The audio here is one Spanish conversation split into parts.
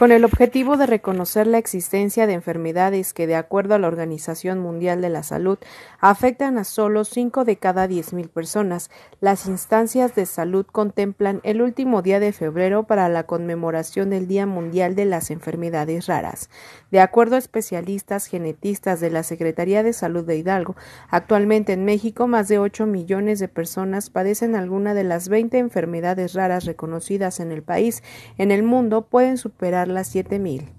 con el objetivo de reconocer la existencia de enfermedades que, de acuerdo a la Organización Mundial de la Salud, afectan a solo 5 de cada 10.000 personas. Las instancias de salud contemplan el último día de febrero para la conmemoración del Día Mundial de las Enfermedades Raras. De acuerdo a especialistas genetistas de la Secretaría de Salud de Hidalgo, actualmente en México más de 8 millones de personas padecen alguna de las 20 enfermedades raras reconocidas en el país. En el mundo pueden superar las 7000,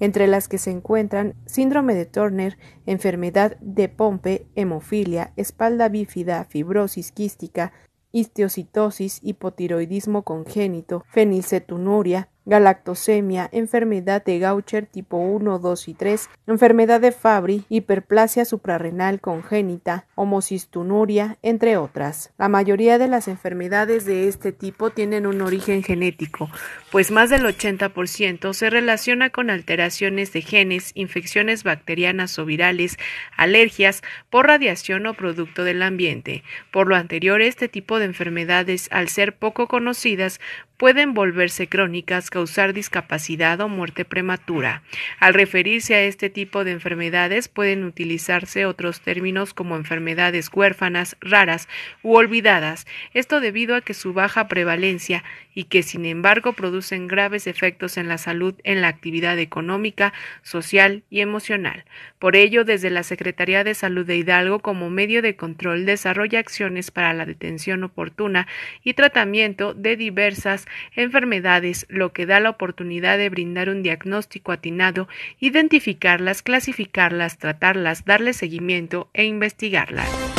entre las que se encuentran síndrome de Turner, enfermedad de Pompe, hemofilia, espalda bífida, fibrosis quística, histiocitosis, hipotiroidismo congénito, fenilcetonuria galactosemia, enfermedad de Gaucher tipo 1, 2 y 3, enfermedad de Fabry, hiperplasia suprarrenal congénita, homocistunuria, entre otras. La mayoría de las enfermedades de este tipo tienen un origen genético, pues más del 80% se relaciona con alteraciones de genes, infecciones bacterianas o virales, alergias por radiación o producto del ambiente. Por lo anterior, este tipo de enfermedades, al ser poco conocidas, pueden volverse crónicas, causar discapacidad o muerte prematura. Al referirse a este tipo de enfermedades pueden utilizarse otros términos como enfermedades huérfanas, raras u olvidadas, esto debido a que su baja prevalencia y que sin embargo producen graves efectos en la salud, en la actividad económica, social y emocional. Por ello, desde la Secretaría de Salud de Hidalgo como medio de control desarrolla acciones para la detención oportuna y tratamiento de diversas enfermedades, lo que da la oportunidad de brindar un diagnóstico atinado, identificarlas, clasificarlas, tratarlas, darle seguimiento e investigarlas.